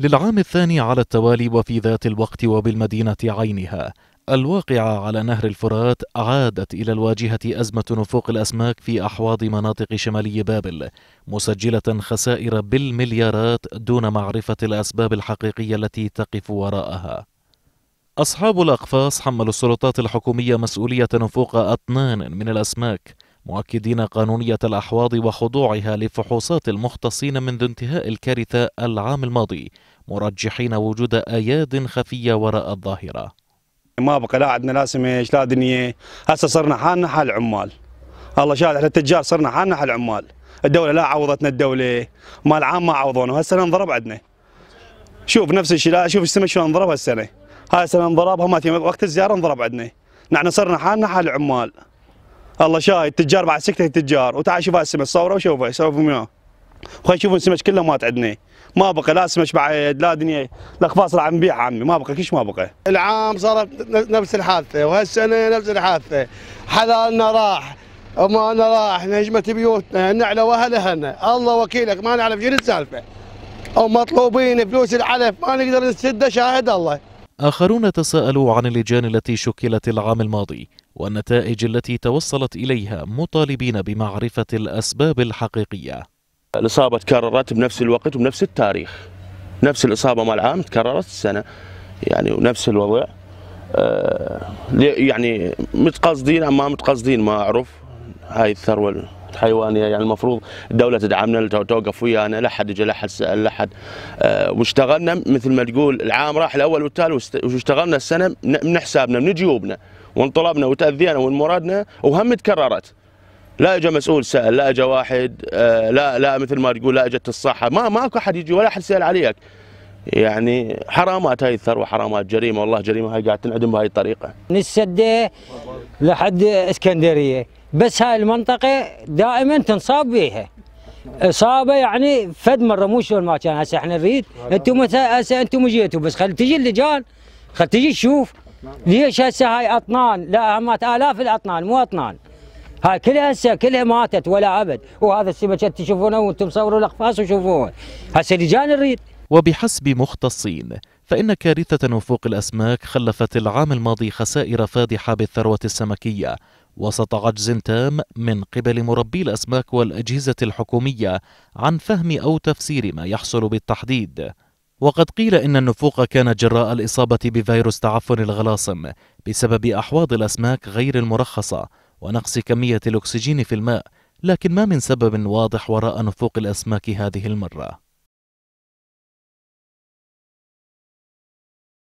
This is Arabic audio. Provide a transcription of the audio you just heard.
للعام الثاني على التوالي وفي ذات الوقت وبالمدينة عينها الواقعة على نهر الفرات عادت إلى الواجهة أزمة نفوق الأسماك في أحواض مناطق شمالي بابل مسجلة خسائر بالمليارات دون معرفة الأسباب الحقيقية التي تقف وراءها أصحاب الأقفاص حملوا السلطات الحكومية مسؤولية نفوق أطنان من الأسماك مؤكدين قانونية الأحواض وخضوعها لفحوصات المختصين منذ انتهاء الكارثة العام الماضي مرجحين وجود أياد خفية وراء الظاهرة ما بقى لا عندنا لا سمش لا دنيا هسه صرنا حالنا حال العمال الله شاهد احنا التجار صرنا حالنا حال العمال الدولة لا عوضتنا الدولة مال عام ما عوضونا هسه انضرب عندنا شوف نفس الشيء لا شوف السمك شلون انضرب هالسنة هاي السنة انضربها ما وقت الزيارة انضرب عندنا نحن صرنا حالنا حال العمال الله شاهد تجار بعد سكته تجار وتعال شوف هاي السمك صوره وشوفها شوفوا منها خلينا نشوف السمك كله مات عندنا ما بقى لا سمك بعد لا دنيا لا خفاص عم نبيع عمي ما بقى كلش ما بقى العام صارت نفس الحادثه وهالسنه نفس الحادثه حلالنا راح انا راح نجمه بيوتنا نعلى واهلنا الله وكيلك ما نعرف شنو السالفه او مطلوبين فلوس العلف ما نقدر نسده شاهد الله اخرون تساءلوا عن اللجان التي شكلت العام الماضي والنتائج التي توصلت إليها مطالبين بمعرفة الأسباب الحقيقية الإصابة تكررت بنفس الوقت وبنفس التاريخ نفس الإصابة مال عام تكررت السنة يعني ونفس الوضع آه، يعني متقصدين أم ما متقصدين ما أعرف هاي الثروة حيوانيه يعني المفروض الدوله تدعمنا توقف ويانا لا حد اجى لا حد سال لا حد أه واشتغلنا مثل ما تقول العام راح الاول والتالي واشتغلنا السنه من حسابنا من جيوبنا وانطلبنا وتاذينا ومرادنا وهم تكررت لا اجى مسؤول سال لا اجى واحد أه لا لا مثل ما تقول لا اجت الصحه ما ماكو احد يجي ولا احد سال عليك يعني حرامات هاي الثروه حرامات جريمه والله جريمه هاي قاعد تنعدم بهاي الطريقه من السده لحد اسكندريه بس هاي المنطقه دائما تنصاب بيها اصابه يعني فد مره مو شلون ما كان هسه احنا نريد انتم هسه انتم جيتوا بس خل تجي اللجان خل تجي تشوف ليش هسه هاي اطنان لا مات الاف الاطنان مو اطنان هاي كلها هسه كلها ماتت ولا ابد وهذا السمك تشوفونه وانتم صوروا الاقفاص وشوفوه هسه لجان نريد وبحسب مختصين فإن كارثة نفوق الأسماك خلفت العام الماضي خسائر فادحة بالثروة السمكية وسط عجز تام من قبل مربي الأسماك والأجهزة الحكومية عن فهم أو تفسير ما يحصل بالتحديد وقد قيل إن النفوق كان جراء الإصابة بفيروس تعفن الغلاصم بسبب أحواض الأسماك غير المرخصة ونقص كمية الأكسجين في الماء لكن ما من سبب واضح وراء نفوق الأسماك هذه المرة